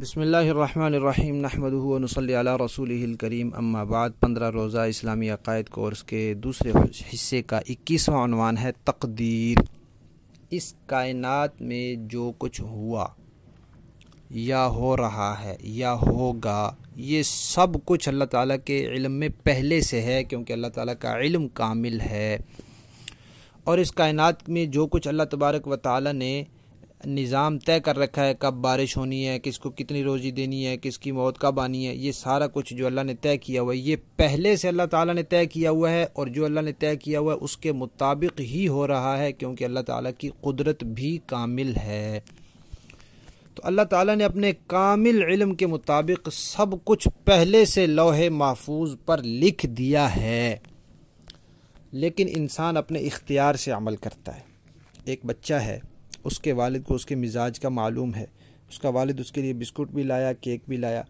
बसमीम नहमदनसल रसूल करीम अम्माबाद पंद्रह रोज़ा इस्लामी अकायद कोर्स के दूसरे हिस्से का इक्कीसवां है तकदीर इस कायनात में जो कुछ हुआ या हो रहा है या होगा ये सब कुछ अल्लाह ताला के इल्म में पहले से है क्योंकि अल्लाह ताला का इल्म कामिल है और इस कायनात में जो कुछ अल्लाह तबारक व ताली ने निज़ाम तय कर रखा है कब बारिश होनी है किसको कितनी रोज़ी देनी है किसकी मौत कब आनी है ये सारा कुछ जो अल्लाह ने तय किया हुआ है ये पहले से अल्लाह ताला ने तय किया हुआ है और जो अल्लाह ने तय किया हुआ है उसके मुताबिक ही हो रहा है क्योंकि अल्लाह ताला की कुदरत भी कामिल है तो अल्लाह ताला ने अपने कामिल इल्म के मुताबिक सब कुछ पहले से लोहे महफूज पर लिख दिया है लेकिन इंसान अपने इख्तियार से अमल करता है एक बच्चा है उसके वालिद को उसके मिजाज का मालूम है उसका वालिद उसके लिए बिस्कुट भी लाया केक भी लाया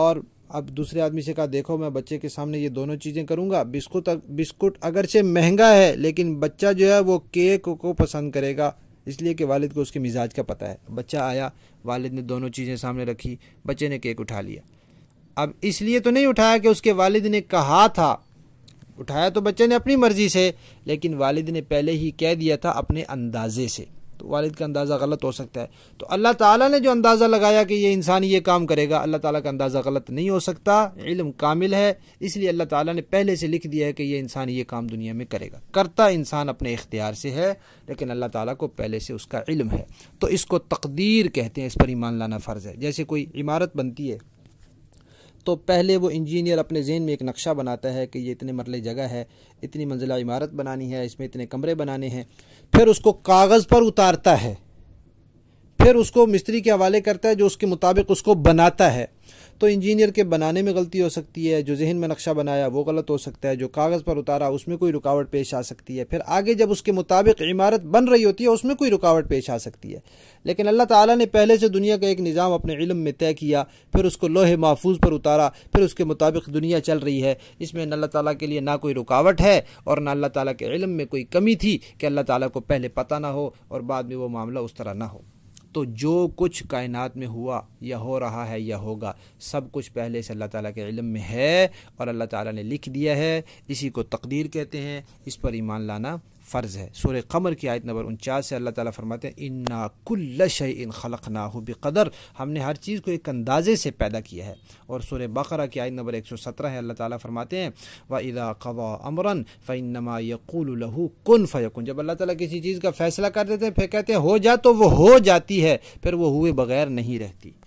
और अब दूसरे आदमी से कहा देखो मैं बच्चे के सामने ये दोनों चीज़ें करूँगा बिस्कुट बिस्कुट अगरचे महंगा है लेकिन बच्चा जो है वो केक को पसंद करेगा इसलिए कि वालिद को उसके मिजाज का पता है बच्चा आया वालिद ने दोनों चीज़ें सामने रखी बच्चे ने केक उठा लिया अब इसलिए तो नहीं उठाया कि उसके वालिद ने कहा था उठाया तो बच्चे ने अपनी मर्ज़ी से लेकिन वालिद ने पहले ही कह दिया था अपने अंदाजे से वालिद का अंदाज़ा गलत हो सकता है तो अल्लाह ताला ने जो अंदाज़ा लगाया कि ये इंसान ये काम करेगा अल्लाह ताला का अंदाज़ा गलत नहीं हो सकता इल्म कामिल है इसलिए अल्लाह ताला ने पहले से लिख दिया है कि ये इंसान ये काम दुनिया में करेगा करता इंसान अपने इख्तियार से है लेकिन अल्लाह ताला को पहले से उसका इल्म है तो इसको तकदीर कहते हैं इस पर ईमान लाना फ़र्ज़ है जैसे कोई इमारत बनती है तो पहले वो इंजीनियर अपने जहन में एक नक्शा बनाता है कि ये इतने मरले जगह है इतनी मंजिला इमारत बनानी है इसमें इतने कमरे बनाने हैं फिर उसको कागज़ पर उतारता है फिर उसको मिस्त्री के हवाले करता है जो उसके मुताबिक उसको बनाता है तो इंजीनियर के बनाने में गलती हो सकती है जो जहन में नक्शा बनाया वो गलत हो सकता है जो कागज़ पर उतारा उसमें कोई रुकावट पेश आ सकती है फिर आगे जब उसके मुताबिक इमारत बन रही होती है उसमें कोई रुकावट पेश आ सकती है लेकिन अल्लाह ताला ने पहले से दुनिया का एक निज़ाम अपने इलम में तय किया फिर उसको लोहे महफूज पर उतारा फिर उसके मुताबिक दुनिया चल रही है इसमें अल्लाह ताली के लिए ना कोई रुकावट है और ना अल्लाह ताली के इलम में कोई कमी थी कि अल्लाह ताली को पहले पता ना हो और बाद में वो मामला उस तरह ना हो तो जो कुछ कायनात में हुआ या हो रहा है या होगा सब कुछ पहले से अल्लाह ताला के इलम में है और अल्लाह ताला ने लिख दिया है इसी को तकदीर कहते हैं इस पर ईमान लाना फ़र्ज़ है सूर्य कमर की आयत नंबर उनचास से अल्लाह ताला फरमाते हैं इन्ना कुल्ल इन खलक ना हो बेकदर हमने हर चीज़ को एक अंदाजे से पैदा किया है और सूर बकरा की आयत नंबर एक सौ सत्रह है अल्लाह ताला फरमाते हैं व इदा कवा अमरन फ़ैनमा यकूल लहू कन फ़ैकुन जब अल्लाह ताला किसी चीज़ का फ़ैसला कर देते हैं फिर कहते हैं हो जा तो वो हो जाती है फिर वो हुए बगैर नहीं रहती